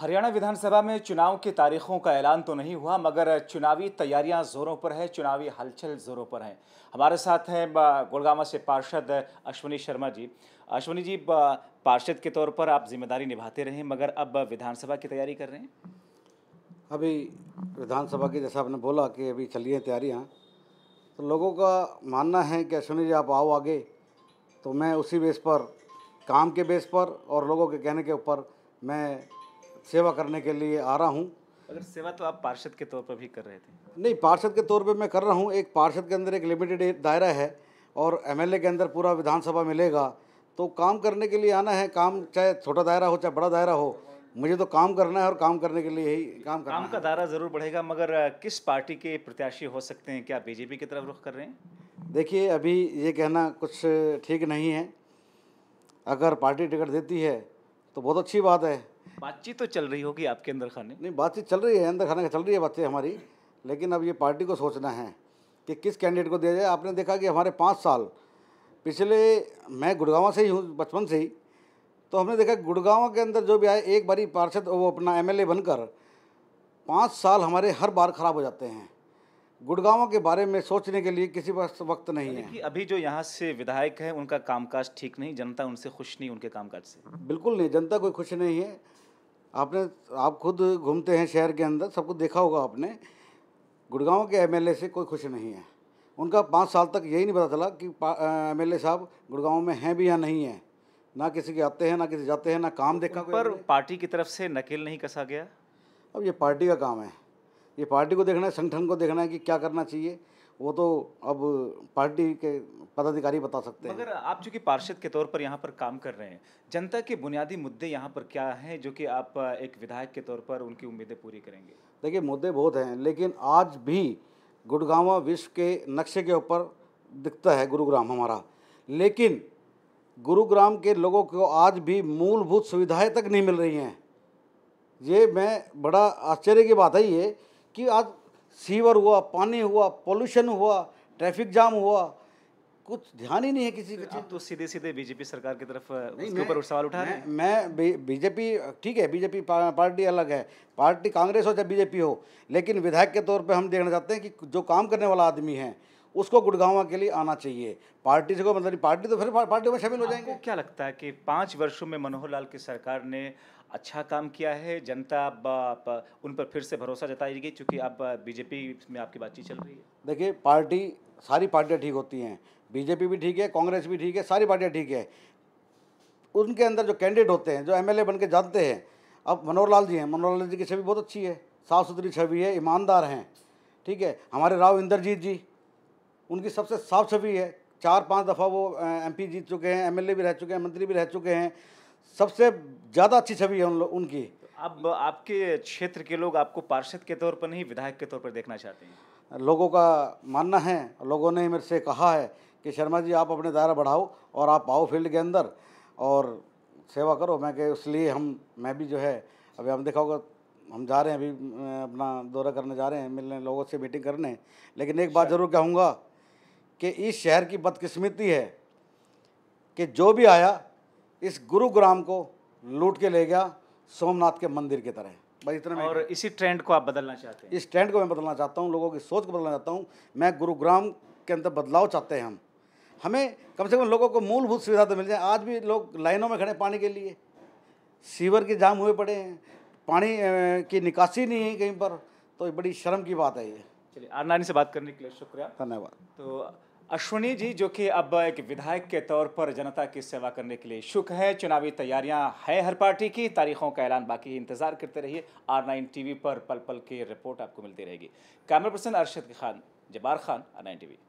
हरियाणा विधानसभा में चुनाव की तारीखों का ऐलान तो नहीं हुआ मगर चुनावी तैयारियां जोरों पर है चुनावी हलचल जोरों पर है हमारे साथ हैं गुड़गामा से पार्षद अश्वनी शर्मा जी अश्वनी जी पार्षद के तौर पर आप जिम्मेदारी निभाते रहे मगर अब विधानसभा की तैयारी कर रहे हैं अभी विधानसभा की जैसा आपने बोला कि अभी चली हैं तैयारियाँ तो लोगों का मानना है कि अश्वनी जी आप आओ आगे तो मैं उसी बेस पर काम के बेस पर और लोगों के कहने के ऊपर मैं सेवा करने के लिए आ रहा हूँ अगर सेवा तो आप पार्षद के तौर पर भी कर रहे थे नहीं पार्षद के तौर पर मैं कर रहा हूँ एक पार्षद के अंदर एक लिमिटेड दायरा है और एम के अंदर पूरा विधानसभा मिलेगा तो काम करने के लिए आना है काम चाहे छोटा दायरा हो चाहे बड़ा दायरा हो मुझे तो काम करना है और काम करने के लिए ही काम करना काम का दायरा ज़रूर बढ़ेगा मगर किस पार्टी के प्रत्याशी हो सकते हैं क्या बीजेपी की तरफ रुख कर रहे हैं देखिए अभी ये कहना कुछ ठीक नहीं है अगर पार्टी टिकट देती है तो बहुत अच्छी बात है बातचीत तो चल रही होगी आपके अंदर खाने नहीं बातचीत चल रही है अंदर खाने का चल रही है बातचीत हमारी लेकिन अब ये पार्टी को सोचना है कि किस कैंडिडेट को दिया जाए आपने देखा कि हमारे पाँच साल पिछले मैं गुड़गावा से ही हूँ बचपन से ही तो हमने देखा गुड़गांव के अंदर जो भी आए एक बारी पार्षद वो अपना एमएलए बनकर पाँच साल हमारे हर बार ख़राब हो जाते हैं गुड़गांव के बारे में सोचने के लिए किसी पास वक्त नहीं है कि अभी जो यहाँ से विधायक हैं उनका कामकाज ठीक नहीं जनता उनसे खुश नहीं उनके कामकाज से बिल्कुल नहीं जनता कोई खुश नहीं है आपने आप खुद घूमते हैं शहर के अंदर सब कुछ देखा होगा आपने गुड़गांव के एमएलए से कोई खुश नहीं है उनका पाँच साल तक यही नहीं पता चला कि एमएलए साहब गुड़गांव में हैं भी या नहीं हैं ना किसी के आते हैं ना किसी जाते हैं ना काम देखा पर पार्टी की तरफ से नकेल नहीं कसा गया अब ये पार्टी का काम है ये पार्टी को देखना है संगठन को देखना है कि क्या करना चाहिए वो तो अब पार्टी के पदाधिकारी बता सकते हैं मगर आप चूँकि पार्षद के तौर पर यहाँ पर काम कर रहे हैं जनता के बुनियादी मुद्दे यहाँ पर क्या हैं जो कि आप एक विधायक के तौर पर उनकी उम्मीदें पूरी करेंगे देखिए मुद्दे बहुत हैं लेकिन आज भी गुड़गावा विश्व के नक्शे के ऊपर दिखता है गुरुग्राम हमारा लेकिन गुरुग्राम के लोगों को आज भी मूलभूत सुविधाएं तक नहीं मिल रही हैं ये मैं बड़ा आश्चर्य की बात है ये कि आज सीवर हुआ पानी हुआ पोल्यूशन हुआ ट्रैफिक जाम हुआ कुछ ध्यान ही नहीं है किसी का तो सीधे सीधे बीजेपी सरकार की तरफ उसके ऊपर सवाल उठा रहे हैं मैं बीजेपी ठीक है बीजेपी पार्टी अलग है पार्टी कांग्रेस हो चाहे बीजेपी हो लेकिन विधायक के तौर पे हम देखना चाहते हैं कि जो काम करने वाला आदमी है उसको गुड़गावा के लिए आना चाहिए पार्टी से को मतलब पार्टी तो फिर पार्टी में शामिल हो जाएंगे क्या लगता है कि पाँच वर्षों में मनोहर लाल की सरकार ने अच्छा काम किया है जनता अब उन पर फिर से भरोसा जताएगी क्योंकि अब बीजेपी में आपकी बातचीत चल रही है देखिए पार्टी सारी पार्टियाँ ठीक होती हैं बीजेपी भी ठीक है कांग्रेस भी ठीक है सारी पार्टियाँ ठीक है उनके अंदर जो कैंडिडेट होते हैं जो एमएलए बन के जानते हैं अब मनोहर लाल जी हैं मनोहर लाल जी की छवि बहुत अच्छी है साफ़ सुथरी छवि है ईमानदार हैं ठीक है हमारे राव इंद्रजीत जी उनकी सबसे साफ छवि है चार पांच दफ़ा वो एमपी जीत चुके हैं एमएलए भी रह चुके हैं मंत्री भी रह चुके हैं सबसे ज़्यादा अच्छी छवि है उन लोग उनकी अब आपके क्षेत्र के लोग आपको पार्षद के तौर पर नहीं विधायक के तौर पर देखना चाहते हैं लोगों का मानना है लोगों ने मेरे से कहा है कि शर्मा जी आप अपने दायरा बढ़ाओ और आप आओ फील्ड के अंदर और सेवा करो मैं कह इसलिए हम मैं भी जो है अभी हम देखा होगा हम जा रहे हैं अभी अपना दौरा करने जा रहे हैं मिलने लोगों से मीटिंग करने लेकिन एक बात अच्छा। ज़रूर कहूँगा कि इस शहर की बदकिस्मती है कि जो भी आया इस गुरुग्राम को लूट के ले गया सोमनाथ के मंदिर की तरह बस इतना और इसी ट्रेंड को आप बदलना चाहते हैं इस ट्रेंड को मैं बदलना चाहता हूँ लोगों की सोच को बदलना चाहता हूँ मैं गुरुग्राम के अंदर बदलाव चाहते हैं हम हमें कम से कम लोगों को मूलभूत सुविधा तो मिल जाए आज भी लोग लाइनों में खड़े पानी के लिए सीवर के जाम हुए पड़े हैं पानी की निकासी नहीं है कहीं पर तो बड़ी शर्म की बात है ये चलिए आरनानी से बात करने के लिए शुक्रिया धन्यवाद तो अश्वनी जी जो कि अब एक विधायक के तौर पर जनता की सेवा करने के लिए शुक है चुनावी तैयारियां हैं हर पार्टी की तारीखों का ऐलान बाकी इंतजार करते रहिए आर नाइन टी पर पल पल की रिपोर्ट आपको मिलती रहेगी कैमरा पर्सन अरशद खान जबार खान आर नाइन टी